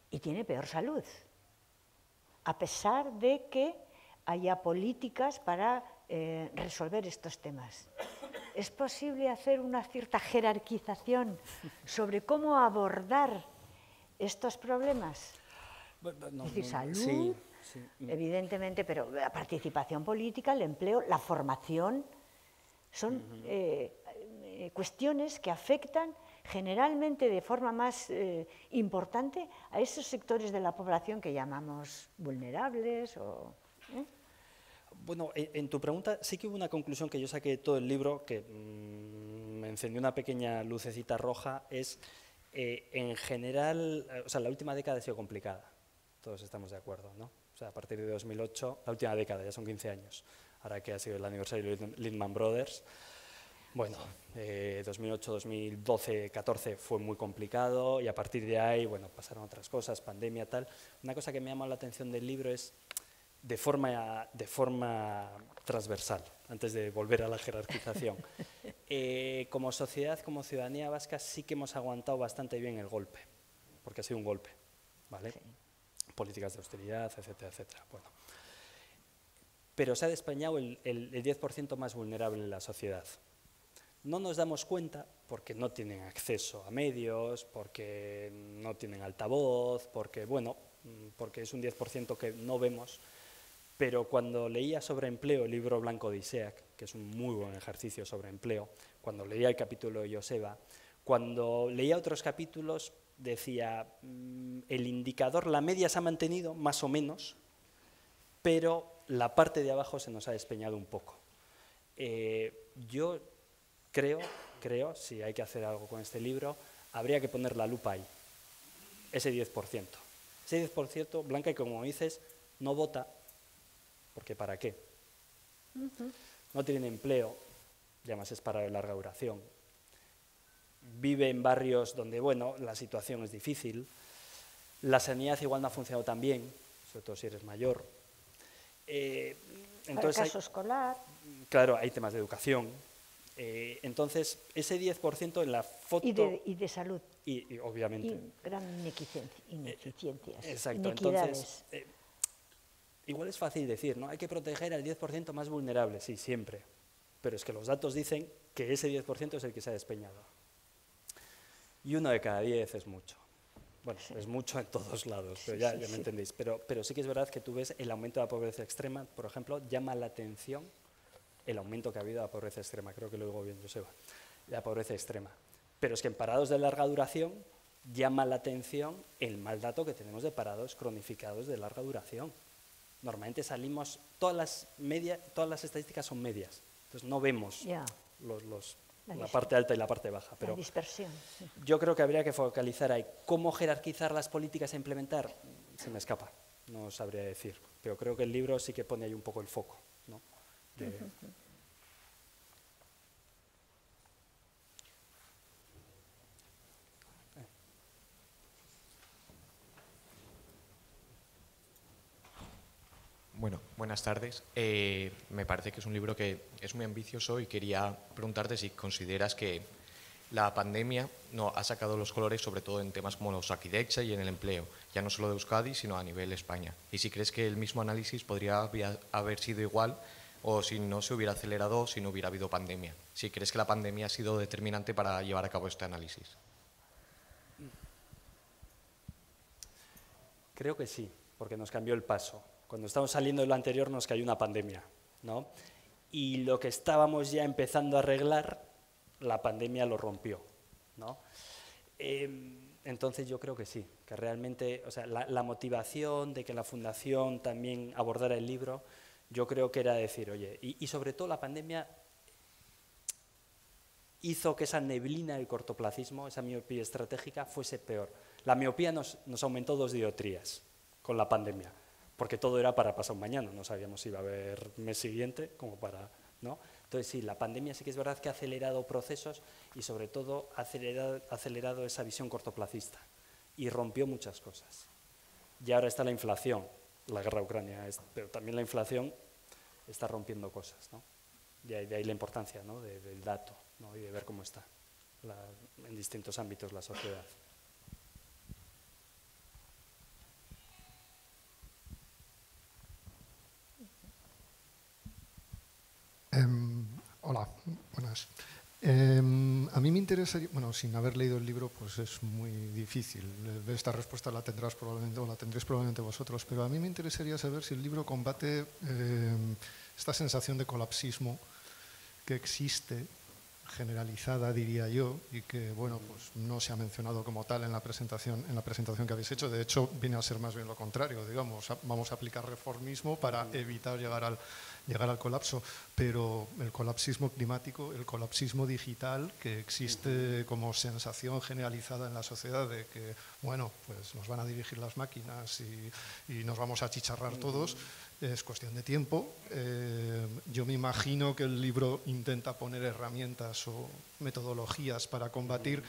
y tiene peor salud, a pesar de que haya políticas para eh, resolver estos temas. ¿Es posible hacer una cierta jerarquización sobre cómo abordar estos problemas? salud, sí, mm. evidentemente, pero la participación política, el empleo, la formación, son eh, eh, cuestiones que afectan generalmente de forma más importante a esos sectores de la población que llamamos vulnerables o... Bueno, en tu pregunta sí que hubo una conclusión que yo saqué de todo el libro que mm, me encendió una pequeña lucecita roja, es eh, en general, eh, o sea, la última década ha sido complicada, todos estamos de acuerdo, ¿no? O sea, a partir de 2008, la última década, ya son 15 años, ahora que ha sido el aniversario de Lehman Brothers, bueno, 2008, 2012, 14 fue muy complicado y a partir de ahí, bueno, pasaron otras cosas, pandemia, tal. Una cosa que me ha la atención del libro es de forma, transversal, antes de volver a la jerarquización. (laughs) Eh, como sociedad, como ciudadanía vasca, sí que hemos aguantado bastante bien el golpe, porque ha sido un golpe, Políticas de austeridad, etcétera, etcétera. Pero se ha despeñado el, el, 10% más vulnerable en la sociedad. No nos damos cuenta porque no tienen acceso a medios, porque no tienen altavoz, porque, bueno, mm, porque es un 10% que no vemos pero cuando leía sobre empleo el libro blanco de Isaac, que es un muy buen ejercicio sobre empleo, cuando leía el capítulo de Joseba, cuando leía otros capítulos decía, mm, el indicador, la media se ha mantenido más o menos, pero la parte de abajo se nos ha despeñado un poco. Eh, yo creo, creo, si hay que hacer algo con este libro, habría que poner la lupa ahí, ese 10%. Ese 10%, Blanca, y como dices, no vota, porque ¿para qué? No tienen empleo, ya además es para de larga duración. Vive en barrios donde, bueno, la situación es difícil. La sanidad igual no ha funcionado tan bien, sobre todo si eres mayor. Eh, entonces el caso escolar. Claro, hay temas de educación. Eh, entonces, ese 10% en la foto... Y de, y de salud. Y, obviamente. Y gran ineficiencia, eh, exacto. Entonces, eh, Igual es fácil decir, ¿no? Hay que proteger al 10% más vulnerable, sí, siempre. Pero es que los datos dicen que ese 10% es el que se ha despeñado. Y uno de cada 10 es mucho. Bueno, es mucho en todos lados, pero ya, me entendéis. Pero, sí que es verdad que tú ves el aumento de la pobreza extrema, por ejemplo, llama la atención el aumento que ha habido de la pobreza extrema. Creo que lo digo bien, Joseba. La pobreza extrema. Pero es que en parados de larga duración llama la atención el mal dato que tenemos de parados cronificados de larga duración. Normalmente salimos, todas las, media, todas las estadísticas son medias, entonces no vemos la, parte alta y la parte baja. Pero Yo creo que habría que focalizar ahí. ¿Cómo jerarquizar las políticas a implementar? Se me escapa, no sabría decir. Pero creo que el libro sí que pone ahí un poco el foco. ¿no? Bueno, buenas tardes. Eh, me parece que es un libro que es muy ambicioso y quería preguntarte si consideras que la pandemia no, ha sacado los colores, sobre todo en temas como los Aquidexa y en el empleo, ya no solo de Euskadi, sino a nivel España. Y si crees que el mismo análisis podría haber sido igual o si no se hubiera acelerado, si no hubiera habido pandemia. Si crees que la pandemia ha sido determinante para llevar a cabo este análisis. Creo que sí, porque nos cambió el paso cuando estamos saliendo de lo anterior nos cayó una pandemia, ¿no? Y lo que estábamos ya empezando a arreglar, la pandemia lo rompió, ¿no? Em, entonces yo creo que sí, que realmente, o sea, la, motivación de que la fundación también abordara el libro, yo creo que era decir, oye, y, sobre todo la pandemia hizo que esa neblina del cortoplacismo, esa miopía estratégica, fuese peor. La miopía nos, aumentó dos diotrías con la pandemia porque todo era para pasar un mañana, no sabíamos si iba a haber mes siguiente, como para... ¿no? Entonces, sí, la pandemia sí que es verdad que ha acelerado procesos y sobre todo ha acelerado, esa visión cortoplacista y rompió muchas cosas. Y ahora está la inflación, la guerra ucrania, pero también la inflación está rompiendo cosas. ¿no? De, ahí, la importancia ¿no? del dato ¿no? y de ver cómo está en distintos ámbitos la sociedad. Hola, buenas. Em, a mí me interesaría, bueno, sin haber leído el libro, pues es muy difícil. Esta respuesta la tendrás probablemente, o la tendréis probablemente vosotros, pero a mí me interesaría saber si el libro combate em, esta sensación de colapsismo que existe, generalizada diría yo, y que bueno, pues no se ha mencionado como tal en la presentación, en la presentación que habéis hecho. De hecho, viene a ser más bien lo contrario, digamos, vamos a aplicar reformismo para evitar llegar al llegar al colapso, pero el colapsismo climático, el colapsismo digital que existe como sensación generalizada en la sociedad de que, bueno, pues nos van a dirigir las máquinas y, nos vamos a chicharrar todos, es cuestión de tiempo. Eh, yo me imagino que el libro intenta poner herramientas o metodologías para combatir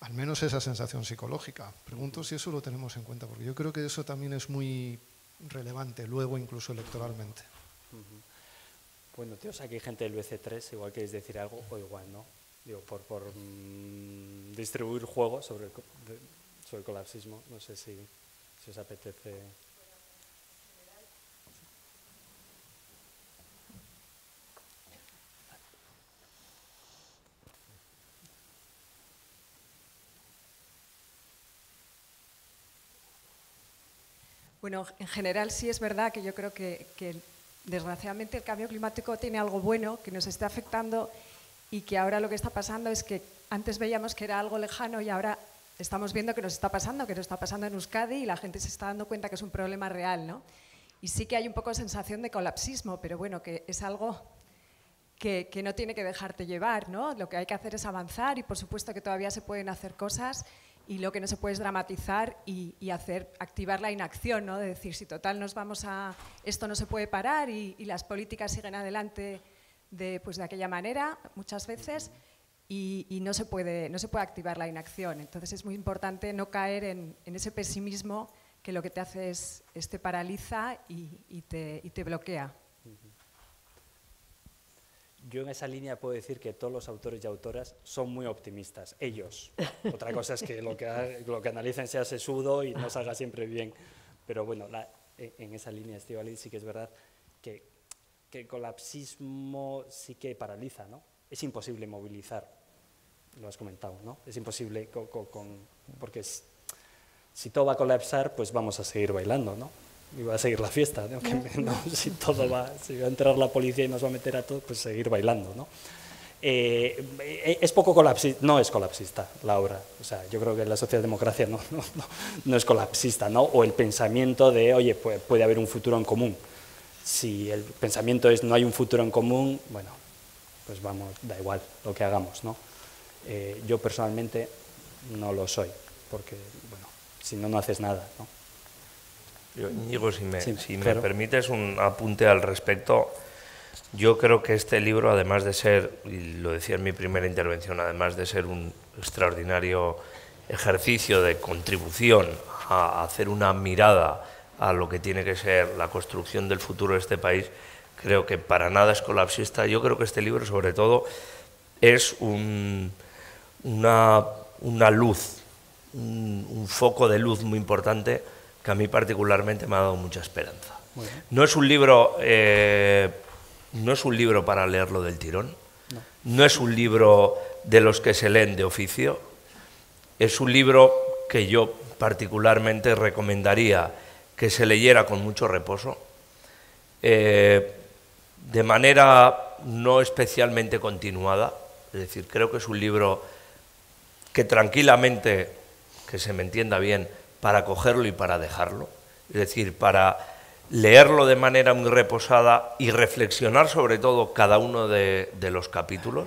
al menos esa sensación psicológica. Pregunto si eso lo tenemos en cuenta, porque yo creo que eso también es muy relevante luego incluso electoralmente. Bueno, tíos, aquí hay gente del BC3, igual queréis decir algo o igual no. Digo, por, por mm, distribuir juegos sobre el, sobre colapsismo, no sé si, os apetece. Bueno, en general sí es verdad que yo creo que, que desgraciadamente el cambio climático tiene algo bueno que nos está afectando y que ahora lo que está pasando es que antes veíamos que era algo lejano y ahora estamos viendo que nos está pasando, que nos está pasando en Euskadi y la gente se está dando cuenta que es un problema real, ¿no? Y sí que hay un poco de sensación de colapsismo, pero bueno, que es algo que, que no tiene que dejarte llevar, ¿no? Lo que hay que hacer es avanzar y por supuesto que todavía se pueden hacer cosas y lo que no se puede es dramatizar y, hacer activar la inacción, ¿no? De decir, si total nos vamos a esto no se puede parar y, las políticas siguen adelante de, pues, aquella manera muchas veces y, no, se puede, no se puede activar la inacción. Entonces es muy importante no caer en, ese pesimismo que lo que te hace es, te paraliza y te bloquea yo en esa línea puedo decir que todos los autores y autoras son muy optimistas, ellos. (laughs) Otra cosa es que lo que, lo analicen sea sesudo y no salga siempre bien. Pero bueno, e, en esa línea, sí que es verdad que, el colapsismo sí que paraliza, ¿no? Es imposible movilizar, lo has comentado, ¿no? Es imposible porque si todo va a colapsar, pues vamos a seguir bailando, ¿no? y va a seguir la fiesta, ¿no? (laughs) si todo va, si va a entrar la policía y nos va a meter a todos, pues seguir bailando, ¿no? Eh, eh, es poco colapsista, no es colapsista la obra, o sea, yo creo que la socialdemocracia no, (laughs) no, es colapsista, ¿no? O el pensamiento de, oye, puede, puede haber un futuro en común. Si el pensamiento es no hay un futuro en común, bueno, pues vamos, da igual lo que hagamos, ¿no? Eh, yo personalmente no lo soy, porque, bueno, si no, no haces nada, ¿no? si, me, permites un apunte al respecto, yo creo que este libro, además de ser, y lo decía en mi primera intervención, además de ser un extraordinario ejercicio de contribución a hacer una mirada a lo que tiene que ser la construcción del futuro de este país, creo que para nada es colapsista. Yo creo que este libro, sobre todo, es una, luz, un foco de luz muy importante que a mí particularmente me ha dado mucha esperanza. No es un libro, eh, no es un libro para leerlo del tirón, no. es un libro de los que se leen de oficio, es un libro que yo particularmente recomendaría que se leyera con mucho reposo, eh, de manera no especialmente continuada, es decir, creo que es un libro que tranquilamente, que se me entienda bien, para cogerlo y para dejarlo. Es decir, para leerlo de manera muy reposada y reflexionar sobre todo cada uno de, los capítulos,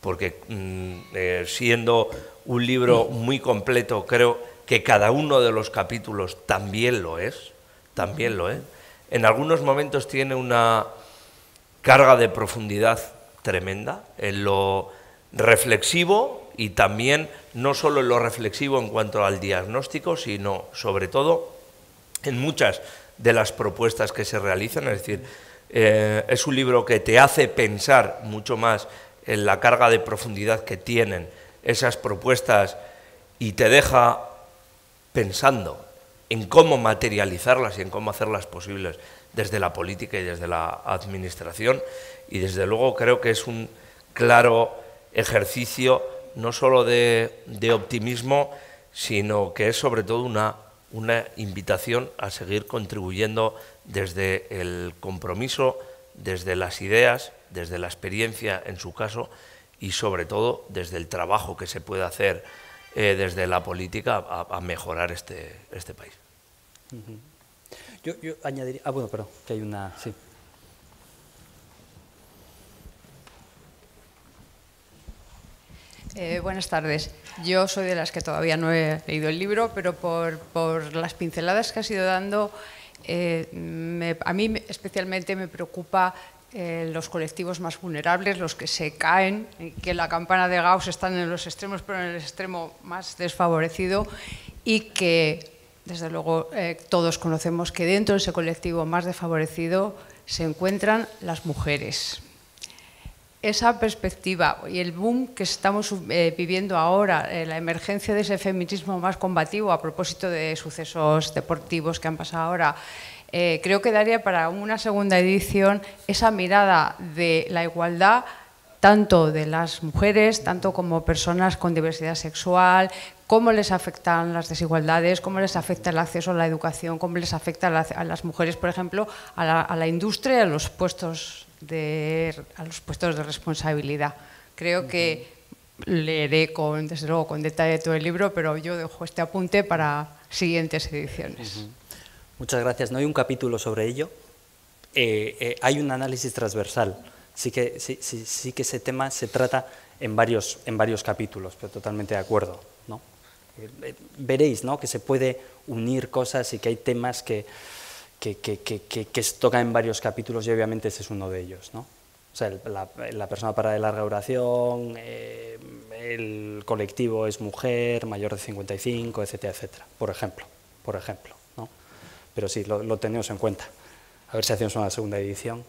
porque mm, eh, siendo un libro muy completo, creo que cada uno de los capítulos también lo es, también lo es. En algunos momentos tiene una carga de profundidad tremenda, en lo reflexivo y también no solo en lo reflexivo en cuanto al diagnóstico, sino sobre todo en muchas de las propuestas que se realizan. Es decir, eh, es un libro que te hace pensar mucho más en la carga de profundidad que tienen esas propuestas y te deja pensando en cómo materializarlas y en cómo hacerlas posibles desde la política y desde la administración. Y desde luego creo que es un claro ejercicio no solo de, optimismo, sino que es sobre todo una, una invitación a seguir contribuyendo desde el compromiso, desde las ideas, desde la experiencia en su caso y sobre todo desde el trabajo que se puede hacer eh, desde la política a, mejorar este, este país. yo, añadiría... Ah, bueno, perdón, que hay una... Sí. Eh, buenas tardes. Yo soy de las que todavía no he leído el libro, pero por, las pinceladas que ha ido dando, eh, a mí especialmente me preocupa eh, los colectivos más vulnerables, los que se caen, que la campana de Gauss están en los extremos, pero en el extremo más desfavorecido y que, desde luego, todos conocemos que dentro de ese colectivo más desfavorecido se encuentran las mujeres esa perspectiva y el boom que estamos eh, viviendo ahora, eh, la emergencia de ese feminismo más combativo a propósito de sucesos deportivos que han pasado ahora, eh, creo que daría para una segunda edición esa mirada de la igualdad tanto de las mujeres, tanto como personas con diversidad sexual, cómo les afectan las desigualdades, cómo les afecta el acceso a la educación, cómo les afecta a las mujeres, por ejemplo, a la, a la industria, a los puestos de, a los puestos de responsabilidad. Creo que leeré con, desde luego con detalle todo el libro, pero yo dejo este apunte para siguientes ediciones. Muchas gracias. No hay un capítulo sobre ello. Eh, eh, hay un análisis transversal. Sí que, sí, que ese tema se trata en varios, en varios capítulos, pero totalmente de acuerdo. ¿no? Eh, veréis ¿no? que se puede unir cosas y que hay temas que que, que, que, que, toca en varios capítulos y obviamente ese es uno de ellos. ¿no? O sea, la, persona para de larga duración, eh, el colectivo es mujer, mayor de 55, etcétera, etcétera, por ejemplo. Por ejemplo ¿no? Pero sí, lo, lo tenemos en cuenta. A ver si hacemos una segunda edición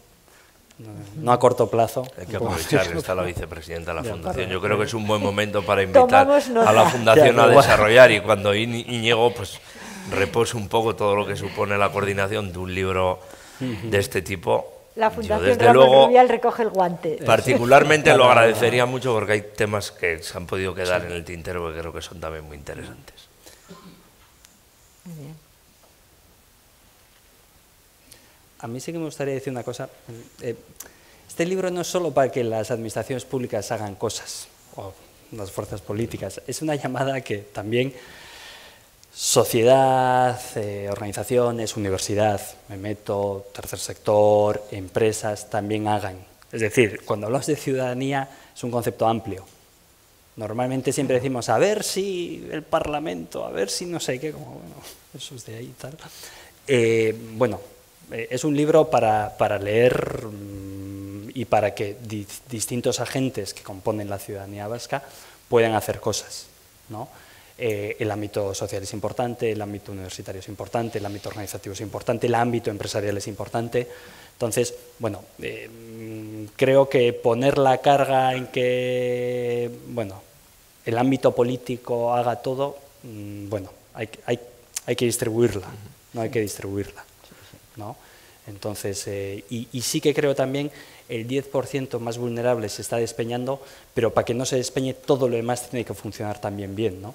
no a corto plazo. Hay que aprovechar que está la vicepresidenta de la Fundación. Yo creo que es un buen momento para (laughs) invitar a la Fundación a desarrollar y cuando llegó pues repose un poco todo lo que supone la coordinación de un libro de este tipo. La Fundación Yo, desde luego, recoge el guante. Particularmente (laughs) lo agradecería mucho porque hay temas que se han podido quedar en el tintero que creo que son también muy interesantes. Muy bien. A mí sí que me gustaría decir una cosa. Eh, este libro no es solo para que las administraciones públicas hagan cosas, o las fuerzas políticas, es una llamada que también sociedad, eh, organizaciones, universidad, me meto, tercer sector, empresas, también hagan. Es decir, cuando hablamos de ciudadanía es un concepto amplio. Normalmente siempre decimos, a ver si el Parlamento, a ver si no sé qué, como, bueno, eso es de ahí y tal. Eh, bueno, eh, es un libro para, leer mm, y para que distintos agentes que componen la ciudadanía vasca puedan hacer cosas, ¿no? Eh, el ámbito social es importante, el ámbito universitario es importante, el ámbito organizativo es importante, el ámbito empresarial es importante. Entonces, bueno, em, creo que poner la carga en que, bueno, el ámbito político haga todo, mm, bueno, hay, que distribuirla, no hay que distribuirla, ¿no? Entonces, eh, y, y, sí que creo también el 10% más vulnerable se está despeñando, pero para que no se despeñe todo lo demás tiene que funcionar también bien, ¿no?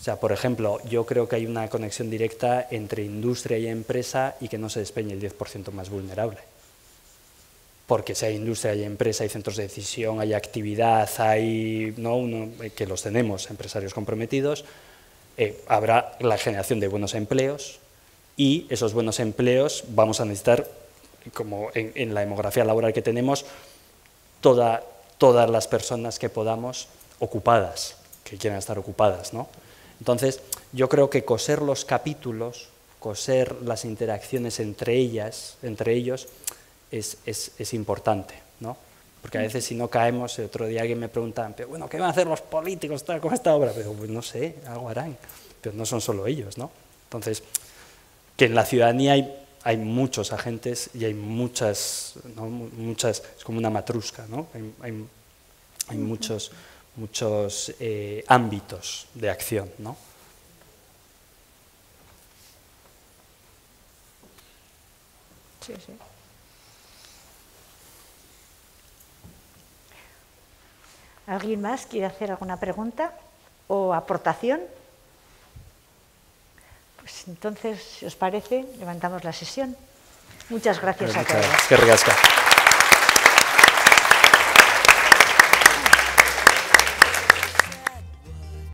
O sea, por ejemplo, yo creo que hay una conexión directa entre industria y empresa y que no se despeñe el 10% más vulnerable. Porque si hay industria, hay empresa, hay centros de decisión, hay actividad, hay ¿no? Eh, que los tenemos, empresarios comprometidos, eh, habrá la generación de buenos empleos y esos buenos empleos vamos a necesitar, como en, la demografía laboral que tenemos, todas las personas que podamos ocupadas, que quieran estar ocupadas, ¿no? Entonces, yo creo que coser los capítulos, coser las interacciones entre ellas, entre ellos, es, es, importante, ¿no? Porque a veces si no caemos, el otro día alguien me pregunta, pero bueno, ¿qué van a hacer los políticos con esta obra? Pero pues no sé, algo harán. Pero no son solo ellos, ¿no? Entonces, que en la ciudadanía hay, muchos agentes y hay muchas, muchas, es como una matrusca, ¿no? hay, hay muchos muchos eh, ámbitos de acción. ¿no? ¿Alguien más quiere hacer alguna pregunta o aportación? Pues entonces, si os parece, levantamos la sesión. Muchas gracias a Gracias.